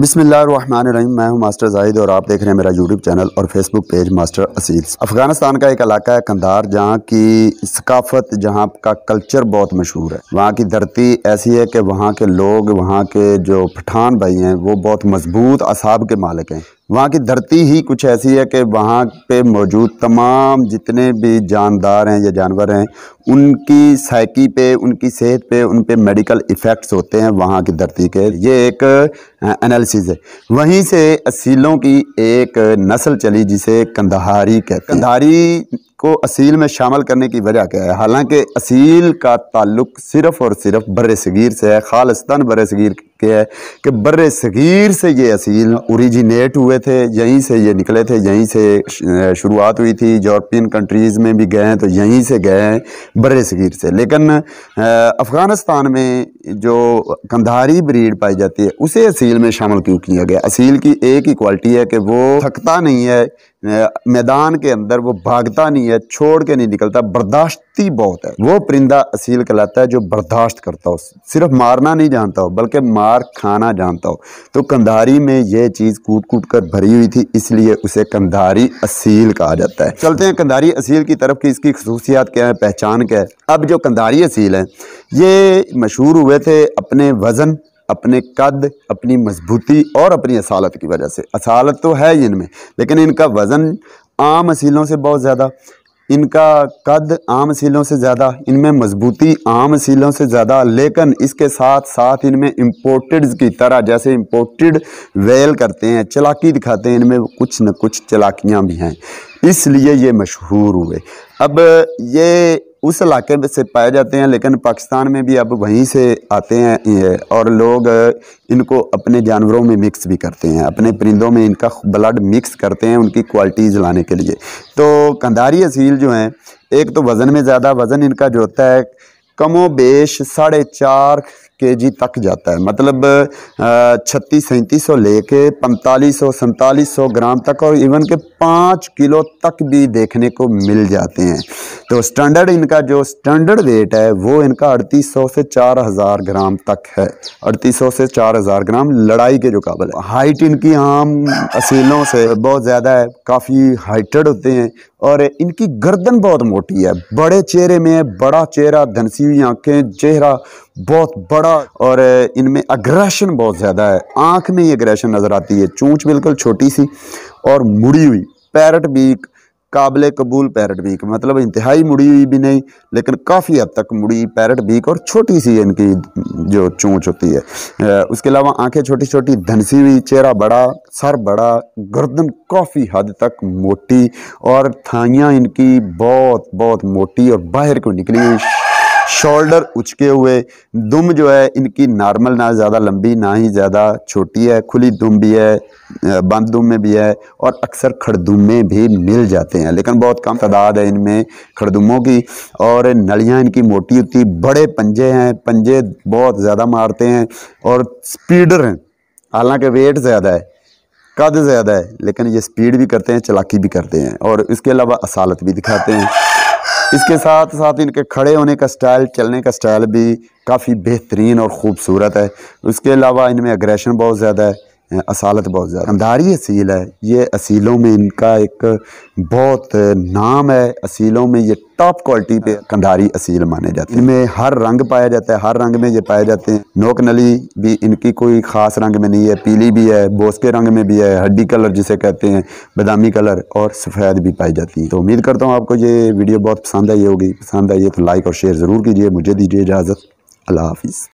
बिसमीम मैं हूं मास्टर जाहिद और आप देख रहे हैं मेरा यूट्यूब चैनल और Facebook page master Aseel Afghanistan का एक इलाका है कंधार जहां की सकाफत जहां का कल्चर बहुत मशहूर है वहां की धरती ऐसी है कि वहां के लोग वहां के जो पठान भाई हैं वो बहुत मजबूत असाब के मालिक हैं वहाँ की धरती ही कुछ ऐसी है कि वहाँ पे मौजूद तमाम जितने भी जानदार हैं या जानवर हैं उनकी साइकी पे उनकी सेहत पे उन पे मेडिकल इफ़ेक्ट्स होते हैं वहाँ की धरती के ये एक एनालिसिस है वहीं से असीलों की एक नस्ल चली जिसे कंधारी कहते हैं कंधारी को असील में शामिल करने की वजह क्या है हालांकि असील का ताल्लुक सिर्फ़ और सिर्फ बर सगीर से है खालस्तान बर सगीर के है कि बर सग़ीर से ये असील औरिजिनेट हुए थे यहीं से ये निकले थे यहीं से शुरुआत हुई थी यूरोपियन कंट्रीज़ में भी गए हैं तो यहीं से गए हैं बर सग़ीर से लेकिन अफ़गानिस्तान में जो कंधारी ब्रीड पाई जाती है उसे असील में शामिल क्यों किया गया असील की एक ही क्वालिटी है कि वो थकता नहीं है मैदान के अंदर वो भागता नहीं है छोड़ के नहीं निकलता बर्दाश्ती बहुत है वो परिंदा असील कहलाता है जो बर्दाश्त करता हो सिर्फ मारना नहीं जानता हो बल्कि मार मार खाना जानता हो तो कंधारी में यह चीज़ कूट कूट कर भरी हुई थी इसलिए उसे कंधारी असील कहा जाता है चलते हैं कंधारी असील की तरफ की इसकी खसूसियात क्या है पहचान क्या है अब जो कंधारी असील है ये मशहूर हुए थे अपने वज़न अपने कद अपनी मजबूती और अपनी असालत की वजह से असालत तो है इनमें लेकिन इनका वज़न आम असीलों से बहुत ज़्यादा इनका कद आम सीलों से ज़्यादा इनमें मजबूती आम सीलों से ज़्यादा लेकिन इसके साथ साथ इनमें इम्पोर्टेड की तरह जैसे इम्पोर्टेड वेल करते हैं चलाकी दिखाते हैं इनमें कुछ न कुछ चलाकियाँ भी हैं इसलिए ये मशहूर हुए अब ये उस इलाके से पाए जाते हैं लेकिन पाकिस्तान में भी अब वहीं से आते हैं ये और लोग इनको अपने जानवरों में मिक्स भी करते हैं अपने परिंदों में इनका ब्लड मिक्स करते हैं उनकी क्वालिटीज़ लाने के लिए तो कंधारी असील जो हैं एक तो वज़न में ज़्यादा वज़न इनका जो होता है कमो बेश साढ़े चार के जी तक जाता है मतलब छत्तीस सैंतीस सौ ले कर पैंतालीस सौ सैंतालीस सौ ग्राम तक और इवन के पाँच किलो तक भी देखने को मिल जाते हैं तो स्टैंडर्ड इनका जो स्टैंडर्ड वेट है वो इनका अड़तीस सौ से चार हज़ार ग्राम तक है अड़तीस सौ से चार हज़ार ग्राम लड़ाई के जो काबल है हाइट इनकी आम असीलों से बहुत ज़्यादा है काफ़ी हाइटेड होते हैं और इनकी गर्दन बहुत मोटी है बड़े चेहरे में है बड़ा चेहरा धनसी हुई आँखें चेहरा बहुत बड़ा और इनमें अग्रेशन बहुत ज़्यादा है आँख में ही अग्रेशन नज़र आती है चूँच बिल्कुल छोटी सी और मुड़ी हुई पैरट बीक काबिल कबूल पैरट बीक मतलब इंतहाई मुड़ी हुई भी नहीं लेकिन काफ़ी हद तक मुड़ी पैरट बीक और छोटी सी इनकी जो चूँच होती है उसके अलावा आंखें छोटी छोटी धनसी हुई चेहरा बड़ा सर बड़ा गर्दन काफ़ी हद तक मोटी और थाइयाँ इनकी बहुत बहुत मोटी और बाहर को निकली हुई शोल्डर उचके हुए दुम जो है इनकी नॉर्मल ना ज़्यादा लंबी ना ही ज़्यादा छोटी है खुली दुम भी है बंद दुम में भी है और अक्सर खड़दुमे भी मिल जाते हैं लेकिन बहुत कम तादाद है इनमें खड़दुमों की और नलियाँ इनकी मोटी होती बड़े पंजे हैं पंजे बहुत ज़्यादा मारते हैं और स्पीडर हैं हालांकि वेट ज़्यादा है कद ज़्यादा है लेकिन ये स्पीड भी करते हैं चलाकी भी करते हैं और इसके अलावा असालत भी दिखाते हैं इसके साथ साथ इनके खड़े होने का स्टाइल चलने का स्टाइल भी काफ़ी बेहतरीन और ख़ूबसूरत है उसके अलावा इनमें अग्रेशन बहुत ज़्यादा है असालत बहुत ज़्यादा अंधारी असील है ये असीलों में इनका एक बहुत नाम है असीलों में ये टॉप क्वालिटी पे कंधारी असील माने जाते हैं इनमें हर रंग पाया जाता है हर रंग में ये पाए जाते हैं नोक नली भी इनकी कोई ख़ास रंग में नहीं है पीली भी है बोसके रंग में भी है हड्डी कलर जिसे कहते हैं बदामी कलर और सफ़ेद भी पाई जाती है तो उम्मीद करता हूँ आपको ये वीडियो बहुत पसंद आई होगी पसंद आई है तो लाइक और शेयर ज़रूर कीजिए मुझे दीजिए इजाज़त अल्लाह हाफिज़